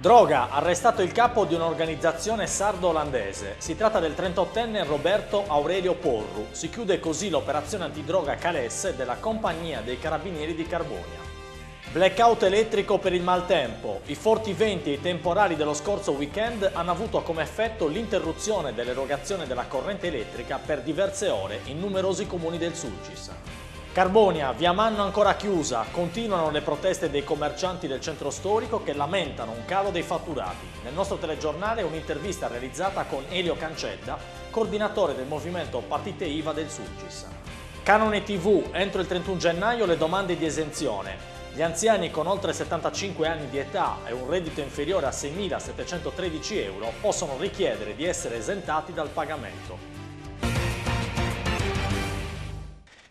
Droga, arrestato il capo di un'organizzazione sardo-olandese. Si tratta del 38enne Roberto Aurelio Porru. Si chiude così l'operazione antidroga Calesse della Compagnia dei Carabinieri di Carbonia. Blackout elettrico per il maltempo. I forti venti e i temporali dello scorso weekend hanno avuto come effetto l'interruzione dell'erogazione della corrente elettrica per diverse ore in numerosi comuni del Sulcis. Carbonia, via Manno ancora chiusa, continuano le proteste dei commercianti del centro storico che lamentano un calo dei fatturati. Nel nostro telegiornale un'intervista realizzata con Elio Cancetta, coordinatore del movimento Partite IVA del Sulcis. Canone TV, entro il 31 gennaio le domande di esenzione. Gli anziani con oltre 75 anni di età e un reddito inferiore a 6.713 euro possono richiedere di essere esentati dal pagamento.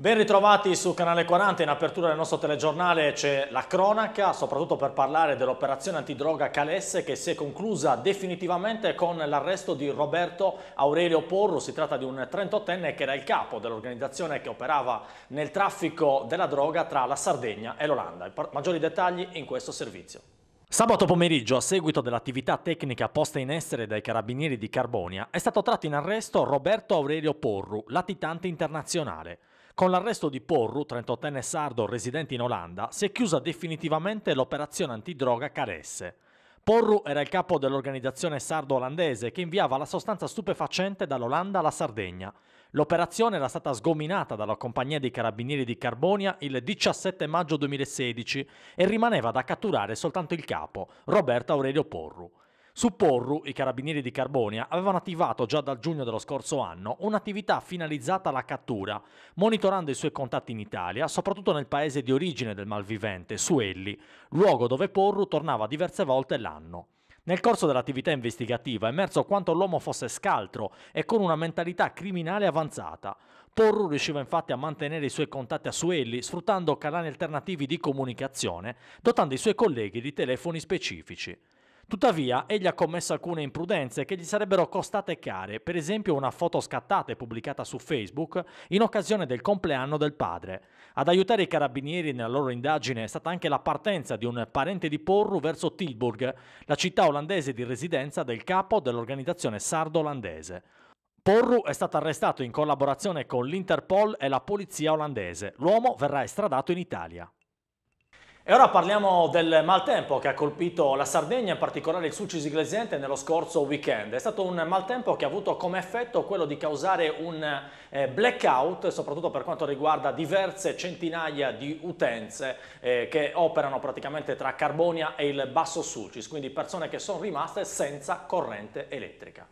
Ben ritrovati su Canale 40, in apertura del nostro telegiornale c'è la cronaca, soprattutto per parlare dell'operazione antidroga Calesse che si è conclusa definitivamente con l'arresto di Roberto Aurelio Porru, si tratta di un 38enne che era il capo dell'organizzazione che operava nel traffico della droga tra la Sardegna e l'Olanda. Maggiori dettagli in questo servizio. Sabato pomeriggio, a seguito dell'attività tecnica posta in essere dai carabinieri di Carbonia, è stato tratto in arresto Roberto Aurelio Porru, latitante internazionale. Con l'arresto di Porru, 38enne sardo residente in Olanda, si è chiusa definitivamente l'operazione antidroga Caresse. Porru era il capo dell'organizzazione sardo-olandese che inviava la sostanza stupefacente dall'Olanda alla Sardegna. L'operazione era stata sgominata dalla compagnia dei carabinieri di Carbonia il 17 maggio 2016 e rimaneva da catturare soltanto il capo, Roberto Aurelio Porru. Su Porru, i carabinieri di Carbonia avevano attivato già dal giugno dello scorso anno un'attività finalizzata alla cattura, monitorando i suoi contatti in Italia, soprattutto nel paese di origine del malvivente, Suelli, luogo dove Porru tornava diverse volte l'anno. Nel corso dell'attività investigativa è emerso quanto l'uomo fosse scaltro e con una mentalità criminale avanzata. Porru riusciva infatti a mantenere i suoi contatti a Suelli sfruttando canali alternativi di comunicazione, dotando i suoi colleghi di telefoni specifici. Tuttavia, egli ha commesso alcune imprudenze che gli sarebbero costate care, per esempio una foto scattata e pubblicata su Facebook in occasione del compleanno del padre. Ad aiutare i carabinieri nella loro indagine è stata anche la partenza di un parente di Porru verso Tilburg, la città olandese di residenza del capo dell'organizzazione sardo-olandese. Porru è stato arrestato in collaborazione con l'Interpol e la polizia olandese. L'uomo verrà estradato in Italia. E ora parliamo del maltempo che ha colpito la Sardegna, in particolare il Sulcis Iglesiente, nello scorso weekend. È stato un maltempo che ha avuto come effetto quello di causare un eh, blackout, soprattutto per quanto riguarda diverse centinaia di utenze eh, che operano praticamente tra Carbonia e il Basso Sulcis, quindi persone che sono rimaste senza corrente elettrica.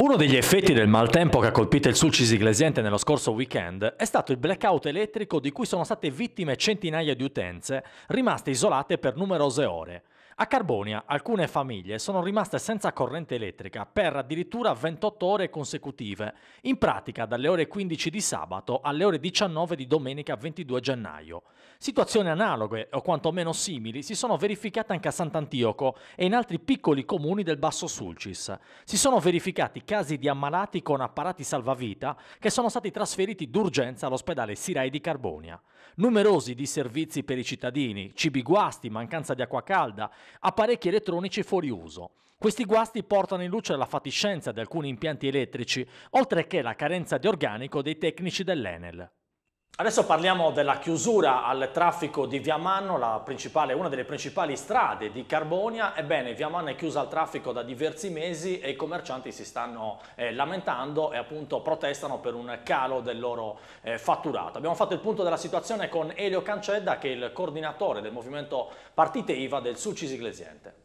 Uno degli effetti del maltempo che ha colpito il Sulcis Iglesiente nello scorso weekend è stato il blackout elettrico di cui sono state vittime centinaia di utenze, rimaste isolate per numerose ore. A Carbonia alcune famiglie sono rimaste senza corrente elettrica per addirittura 28 ore consecutive, in pratica dalle ore 15 di sabato alle ore 19 di domenica 22 gennaio. Situazioni analoghe o quantomeno simili si sono verificate anche a Sant'Antioco e in altri piccoli comuni del Basso Sulcis. Si sono verificati casi di ammalati con apparati salvavita che sono stati trasferiti d'urgenza all'ospedale Sirai di Carbonia. Numerosi di servizi per i cittadini, cibi guasti, mancanza di acqua calda apparecchi elettronici fuori uso. Questi guasti portano in luce la fatiscenza di alcuni impianti elettrici, oltre che la carenza di organico dei tecnici dell'Enel. Adesso parliamo della chiusura al traffico di Via Manno, una delle principali strade di Carbonia. Ebbene, Via Manno è chiusa al traffico da diversi mesi e i commercianti si stanno eh, lamentando e appunto protestano per un calo del loro eh, fatturato. Abbiamo fatto il punto della situazione con Elio Cancedda, che è il coordinatore del movimento Partite IVA del Sucis Iglesiente.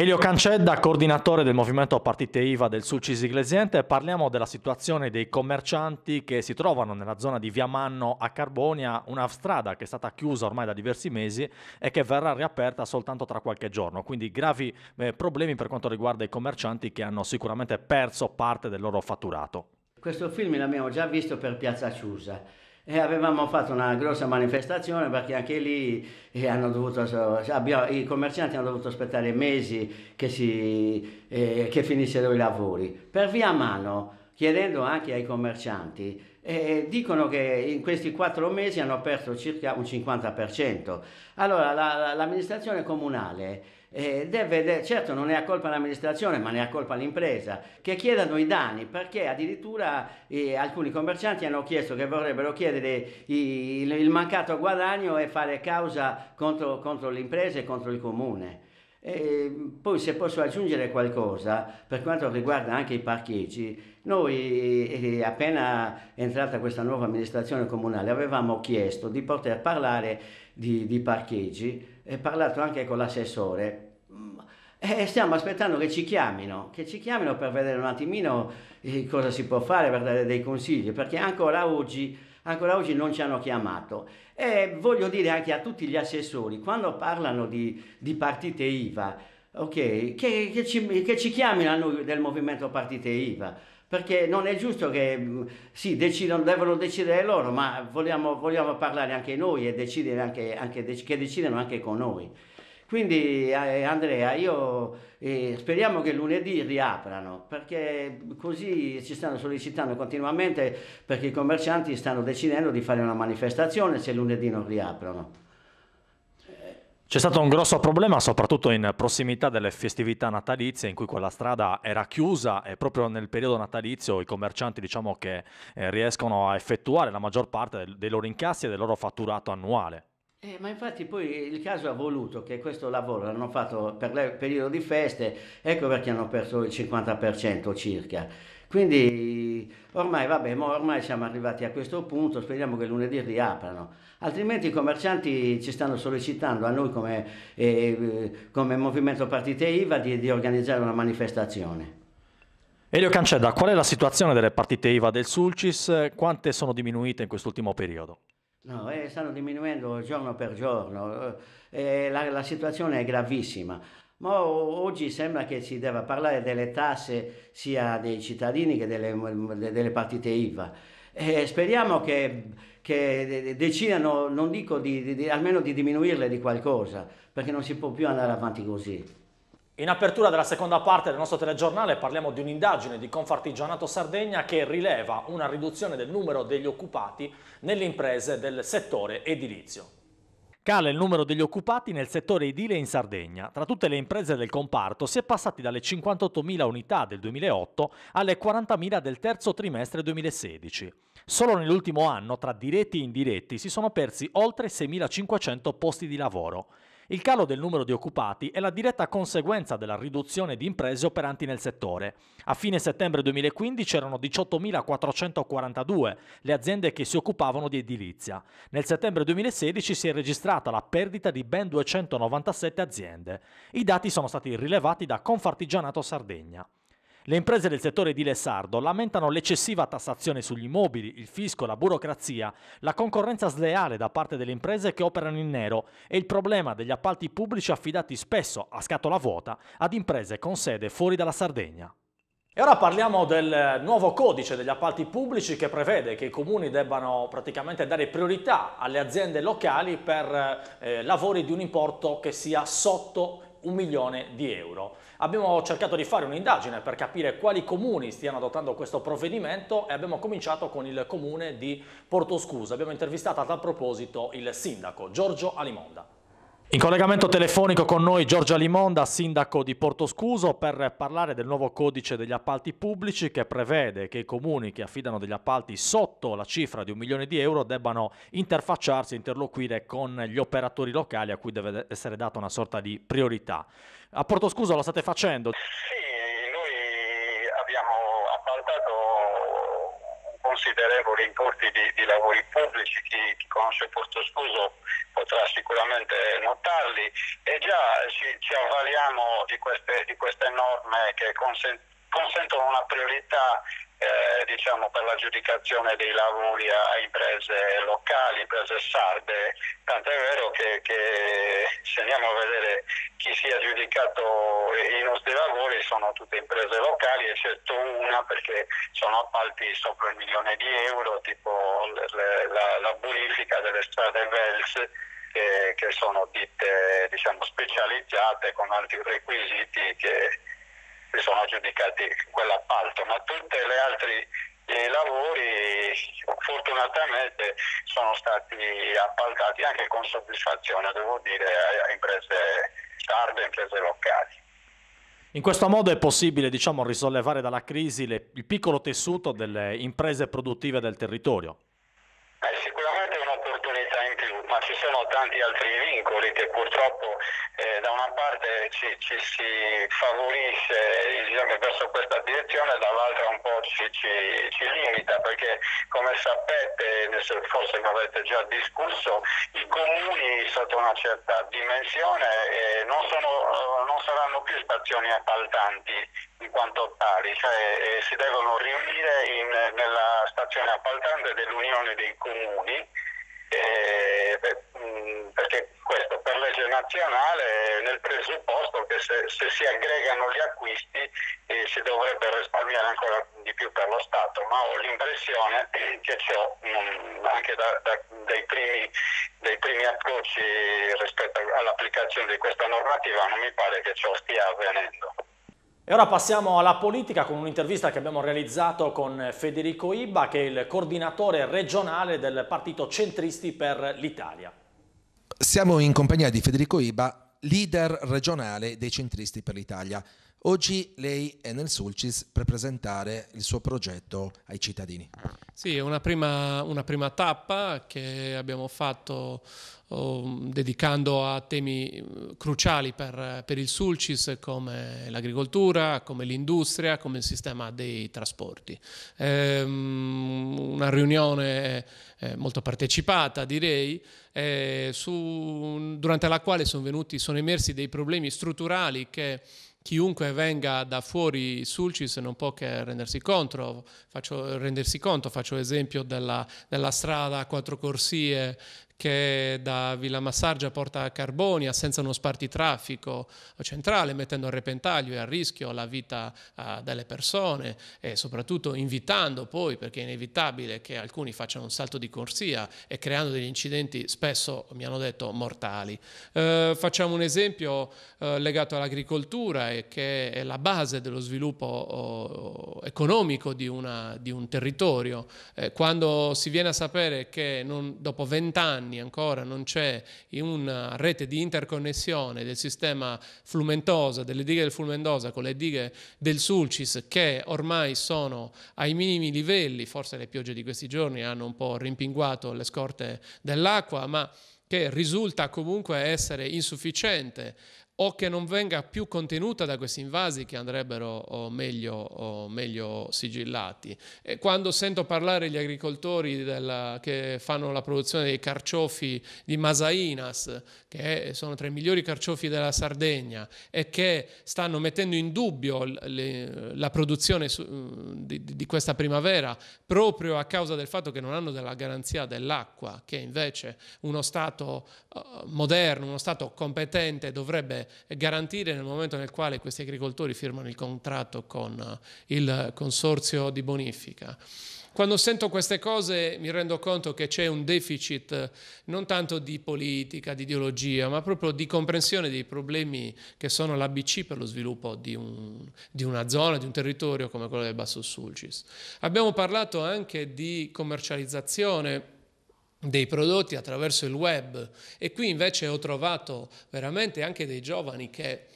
Elio Cancedda, coordinatore del movimento Partite IVA del Sul Cisiglesiente, parliamo della situazione dei commercianti che si trovano nella zona di Via Manno a Carbonia, una strada che è stata chiusa ormai da diversi mesi e che verrà riaperta soltanto tra qualche giorno, quindi gravi eh, problemi per quanto riguarda i commercianti che hanno sicuramente perso parte del loro fatturato. Questo film l'abbiamo già visto per Piazza Ciusa e avevamo fatto una grossa manifestazione perché anche lì eh, dovuto, abbiamo, i commercianti hanno dovuto aspettare mesi che, si, eh, che finissero i lavori. Per via mano, chiedendo anche ai commercianti, eh, dicono che in questi quattro mesi hanno perso circa un 50%. Allora la, l'amministrazione comunale eh, deve, certo non è a colpa l'amministrazione ma ne è a colpa l'impresa, che chiedano i danni perché addirittura eh, alcuni commercianti hanno chiesto che vorrebbero chiedere il, il mancato guadagno e fare causa contro, contro l'impresa e contro il comune. E poi se posso aggiungere qualcosa per quanto riguarda anche i parcheggi, noi eh, appena entrata questa nuova amministrazione comunale avevamo chiesto di poter parlare di, di parcheggi e parlato anche con l'assessore. Mm, e eh, stiamo aspettando che ci chiamino, che ci chiamino per vedere un attimino eh, cosa si può fare, per dare dei consigli, perché ancora oggi ancora oggi non ci hanno chiamato. E voglio dire anche a tutti gli assessori, quando parlano di, di partite IVA, okay, che, che, ci, che ci chiamino a noi del movimento partite IVA perché non è giusto che mm, sì, decidono, devono decidere loro, ma vogliamo, vogliamo parlare anche noi e decidere anche, anche, che decidano anche con noi. Quindi eh, Andrea, io eh, speriamo che lunedì riaprano, perché così ci stanno sollecitando continuamente, perché i commercianti stanno decidendo di fare una manifestazione se lunedì non riaprono. C'è stato un grosso problema soprattutto in prossimità delle festività natalizie in cui quella strada era chiusa e proprio nel periodo natalizio i commercianti diciamo che eh, riescono a effettuare la maggior parte del, dei loro incassi e del loro fatturato annuale. Eh, ma infatti poi il caso ha voluto che questo lavoro l'hanno fatto per il periodo di feste, ecco perché hanno perso il 50% circa. Quindi ormai, vabbè, ormai siamo arrivati a questo punto, speriamo che lunedì riaprano. Altrimenti i commercianti ci stanno sollecitando a noi come, eh, eh come Movimento Partite IVA di, di organizzare una manifestazione. Elio Canceda, qual è la situazione delle partite IVA del Sulcis? Quante sono diminuite in quest'ultimo periodo? No, eh, stanno diminuendo giorno per giorno, eh, eh la, la, situazione è gravissima. Ma oggi sembra che si debba parlare delle tasse sia dei cittadini che delle, delle partite IVA. Eh, speriamo che, che, decidano, non dico di, di, almeno di diminuirle di qualcosa, perché non si può più andare avanti così. In apertura della seconda parte del nostro telegiornale parliamo di un'indagine di Confartigianato Sardegna che rileva una riduzione del numero degli occupati nelle imprese del settore edilizio. Cala il numero degli occupati nel settore edile in Sardegna. Tra tutte le imprese del comparto si è passati dalle 58.000 unità del 2008 alle 40.000 del terzo trimestre 2016. Solo nell'ultimo anno, tra diretti e indiretti, si sono persi oltre 6.500 posti di lavoro. Il calo del numero di occupati è la diretta conseguenza della riduzione di imprese operanti nel settore. A fine settembre 2015 erano 18.442 le aziende che si occupavano di edilizia. Nel settembre 2016 si è registrata la perdita di ben 297 aziende. I dati sono stati rilevati da Confartigianato Sardegna. Le imprese del settore di Lessardo lamentano l'eccessiva tassazione sugli immobili, il fisco, la burocrazia, la concorrenza sleale da parte delle imprese che operano in nero e il problema degli appalti pubblici affidati spesso a scatola vuota ad imprese con sede fuori dalla Sardegna. E ora parliamo del nuovo codice degli appalti pubblici che prevede che i comuni debbano praticamente dare priorità alle aziende locali per eh, lavori di un importo che sia sotto un milione di euro. Abbiamo cercato di fare un'indagine per capire quali comuni stiano adottando questo provvedimento e abbiamo cominciato con il comune di Portoscusa. Abbiamo intervistato a tal proposito il sindaco Giorgio Alimonda. In collegamento telefonico con noi Giorgia Limonda, sindaco di Portoscuso, per parlare del nuovo codice degli appalti pubblici che prevede che i comuni che affidano degli appalti sotto la cifra di un milione di euro debbano interfacciarsi, interloquire con gli operatori locali a cui deve essere data una sorta di priorità. A Portoscuso lo state facendo? Sì considerevoli importi di, di lavori pubblici, chi, chi conosce Porto Scuso potrà sicuramente notarli e già ci, ci avvaliamo di queste, di queste norme che consentono consentono una priorità eh, diciamo, per l'aggiudicazione dei lavori a imprese locali, imprese sarde, tanto è vero che, che se andiamo a vedere chi si è aggiudicato i nostri lavori sono tutte imprese locali, eccetto una perché sono appalti sopra il milione di euro, tipo le, la, la bonifica delle strade Vels che, che sono ditte diciamo, specializzate con altri requisiti che si sono aggiudicati quell'appalto, ma tutti gli altri i eh, lavori fortunatamente sono stati appaltati anche con soddisfazione, devo dire, a imprese sarde, imprese locali. In questo modo è possibile diciamo, risollevare dalla crisi le, il piccolo tessuto delle imprese produttive del territorio? Eh, sicuramente sono tanti altri vincoli che purtroppo eh, da una parte ci, ci si favorisce eh, diciamo, verso questa direzione, dall'altra un po' ci, ci, ci limita perché come sapete, forse ne avete già discusso, i comuni sotto una certa dimensione eh, non, sono, eh, non saranno più stazioni appaltanti in quanto tali, cioè eh, si devono riunire in, nella stazione appaltante dell'Unione dei Comuni. Eh, Mm, perché questo per legge nazionale nel presupposto che se, se si aggregano gli acquisti eh, si dovrebbe risparmiare ancora di più per lo Stato, ma ho l'impressione che ciò anche da, da, dai, primi, dai, primi, approcci rispetto all'applicazione di questa normativa non mi pare che ciò stia avvenendo. E ora passiamo alla politica con un'intervista che abbiamo realizzato con Federico Iba, che è il coordinatore regionale del partito Centristi per l'Italia. Siamo in compagnia di Federico Iba, leader regionale dei Centristi per l'Italia. Oggi lei è nel Sulcis per presentare il suo progetto ai cittadini. Sì, è una prima, una prima tappa che abbiamo fatto oh, dedicando a temi eh, cruciali per, per il Sulcis come l'agricoltura, come l'industria, come il sistema dei trasporti. Ehm, una riunione eh, molto partecipata direi, eh, su, durante la quale sono, venuti, sono emersi dei problemi strutturali che chiunque venga da fuori Sulcis non può che rendersi, contro, faccio, rendersi conto, faccio esempio della, della strada a quattro corsie che da Villa Massargia porta a Carbonia senza uno spartitraffico centrale, mettendo a repentaglio e a rischio la vita uh, delle persone e soprattutto invitando poi, perché è inevitabile che alcuni facciano un salto di corsia e creando degli incidenti spesso, mi hanno detto, mortali. Uh, facciamo un esempio uh, legato all'agricoltura e che è la base dello sviluppo oh, economico di, una, di, un territorio. quando si viene a sapere che non, dopo vent'anni anni ancora non c'è una rete di interconnessione del sistema Flumentosa, delle dighe del Flumentosa con le dighe del Sulcis che ormai sono ai minimi livelli, forse le piogge di questi giorni hanno un po' rimpinguato le scorte dell'acqua, ma che risulta comunque essere insufficiente o che non venga più contenuta da questi invasi che andrebbero o meglio, o meglio, sigillati. E quando sento parlare gli agricoltori della, che fanno la produzione dei carciofi di Masainas, che sono tra i migliori carciofi della Sardegna e che stanno mettendo in dubbio le, la produzione su, di, di, questa primavera, proprio a causa del fatto che non hanno della garanzia dell'acqua, che invece uno Stato uh, moderno, uno Stato competente dovrebbe garantire nel momento nel quale questi agricoltori firmano il contratto con uh, il consorzio di bonifica. Quando sento queste cose mi rendo conto che c'è un deficit eh, non tanto di politica, di ideologia, ma proprio di comprensione dei problemi che sono l'ABC per lo sviluppo di, un, di una zona, di un territorio come quello del Basso Sulcis. Abbiamo parlato anche di commercializzazione dei prodotti attraverso il web e qui invece ho trovato veramente anche dei giovani che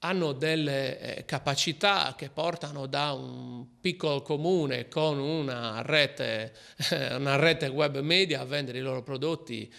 hanno delle eh, capacità che portano da un piccolo comune con una rete, eh, una rete, web media a vendere i loro prodotti,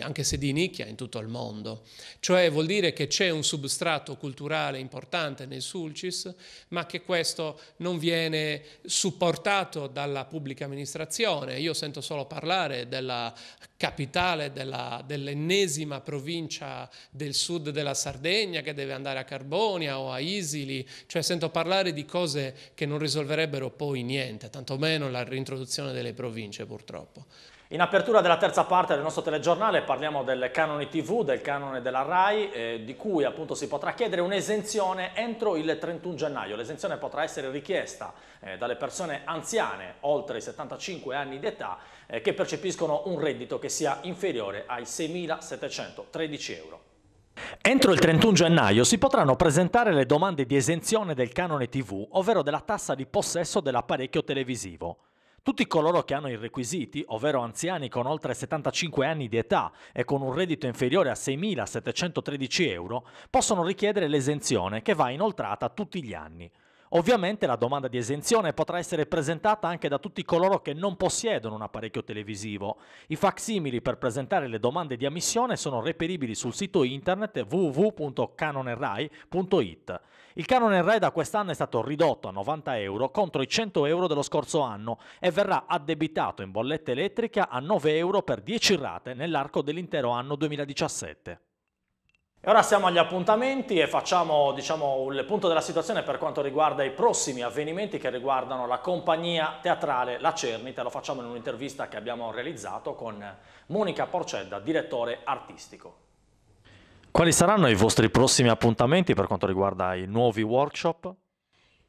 anche se di nicchia, in tutto il mondo. Cioè vuol dire che c'è un substrato culturale importante nel Sulcis, ma che questo non viene supportato dalla pubblica amministrazione. Io sento solo parlare della capitale dell'ennesima provincia del sud della Sardegna che deve andare a Carbonia o a Isili, cioè sento parlare di cose che non risolverebbero poi niente, tantomeno la reintroduzione delle province purtroppo. In apertura della terza parte del nostro telegiornale parliamo del canone TV, del canone della RAI, eh, di cui appunto si potrà chiedere un'esenzione entro il 31 gennaio. L'esenzione potrà essere richiesta eh, dalle persone anziane oltre i 75 anni d'età eh, che percepiscono un reddito che sia inferiore ai 6.713 euro. Entro il 31 gennaio si potranno presentare le domande di esenzione del canone TV, ovvero della tassa di possesso dell'apparecchio televisivo. Tutti coloro che hanno i requisiti, ovvero anziani con oltre 75 anni di età e con un reddito inferiore a 6.713 euro, possono richiedere l'esenzione che va inoltrata tutti gli anni. Ovviamente la domanda di esenzione potrà essere presentata anche da tutti coloro che non possiedono un apparecchio televisivo. I facsimili per presentare le domande di ammissione sono reperibili sul sito internet www.canonerai.it. Il canone RAI da quest'anno è stato ridotto a 90 euro contro i 100 euro dello scorso anno e verrà addebitato in bolletta elettrica a 9 euro per 10 rate nell'arco dell'intero anno 2017. E ora siamo agli appuntamenti e facciamo diciamo, il punto della situazione per quanto riguarda i prossimi avvenimenti che riguardano la compagnia teatrale La Cernita. Lo facciamo in un'intervista che abbiamo realizzato con Monica Porcedda, direttore artistico. Quali saranno i vostri prossimi appuntamenti per quanto riguarda i nuovi workshop?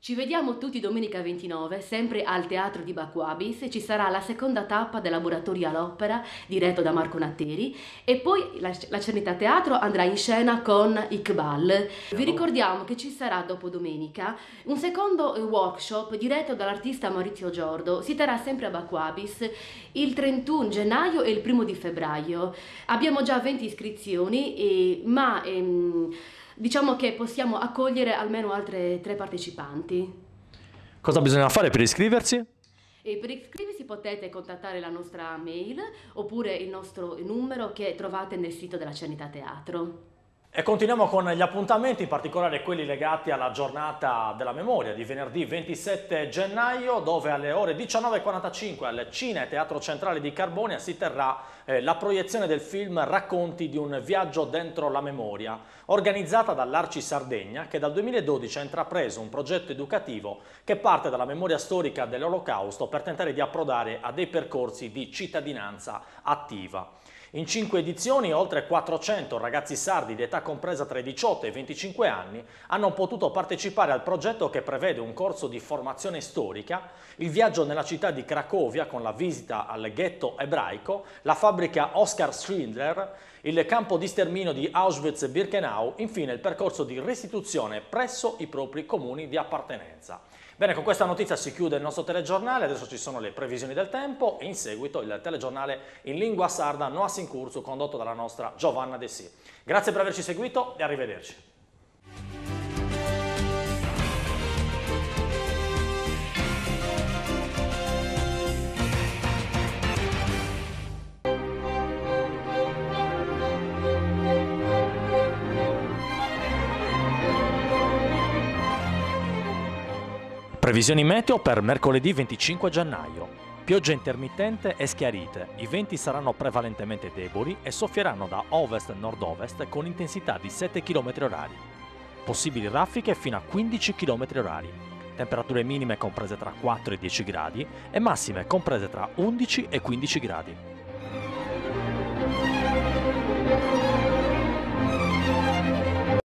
Ci vediamo tutti domenica 29, sempre al Teatro di Bacuabis, ci sarà la seconda tappa del Laboratorio all'Opera, diretto da Marco Natteri, e poi la, la Cernita Teatro andrà in scena con Iqbal. Vi ricordiamo che ci sarà dopo domenica un secondo eh, workshop diretto dall'artista Maurizio Giordo, si terrà sempre a Bacuabis il 31 gennaio e il 1 di febbraio. Abbiamo già 20 iscrizioni, e, eh, ma... Ehm, diciamo che possiamo accogliere almeno altre tre partecipanti. Cosa bisogna fare per iscriversi? E per iscriversi potete contattare la nostra mail oppure il nostro numero che trovate nel sito della Cernità Teatro. E continuiamo con gli appuntamenti, in particolare quelli legati alla giornata della memoria di venerdì 27 gennaio, dove alle ore 19.45 al Cine Teatro Centrale di Carbonia si terrà eh, la proiezione del film Racconti di un viaggio dentro la memoria, organizzata dall'Arci Sardegna, che dal 2012 ha intrapreso un progetto educativo che parte dalla memoria storica dell'Olocausto per tentare di approdare a dei percorsi di cittadinanza attiva. In cinque edizioni oltre 400 ragazzi sardi di età compresa tra i 18 e i 25 anni hanno potuto partecipare al progetto che prevede un corso di formazione storica, il viaggio nella città di Cracovia con la visita al ghetto ebraico, la fabbrica Oskar Schindler, il campo di sterminio di Auschwitz-Birkenau, infine il percorso di restituzione presso i propri comuni di appartenenza. Bene, con questa notizia si chiude il nostro telegiornale, adesso ci sono le previsioni del tempo e in seguito il telegiornale in lingua sarda Noas in Curzu condotto dalla nostra Giovanna Dessì. Grazie per averci seguito e arrivederci. Previsioni meteo per mercoledì 25 gennaio. Pioggia intermittente e schiarite. I venti saranno prevalentemente deboli e soffieranno da ovest-nord-ovest con intensità di 7 km h Possibili raffiche fino a 15 km h Temperature minime comprese tra 4 e 10 gradi e massime comprese tra 11 e 15 gradi.